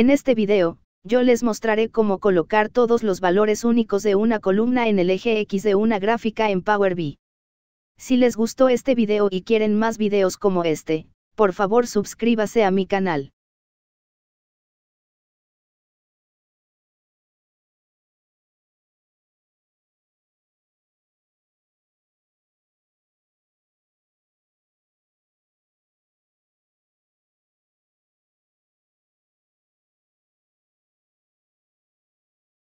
En este video, yo les mostraré cómo colocar todos los valores únicos de una columna en el eje X de una gráfica en Power BI. Si les gustó este video y quieren más videos como este, por favor suscríbase a mi canal.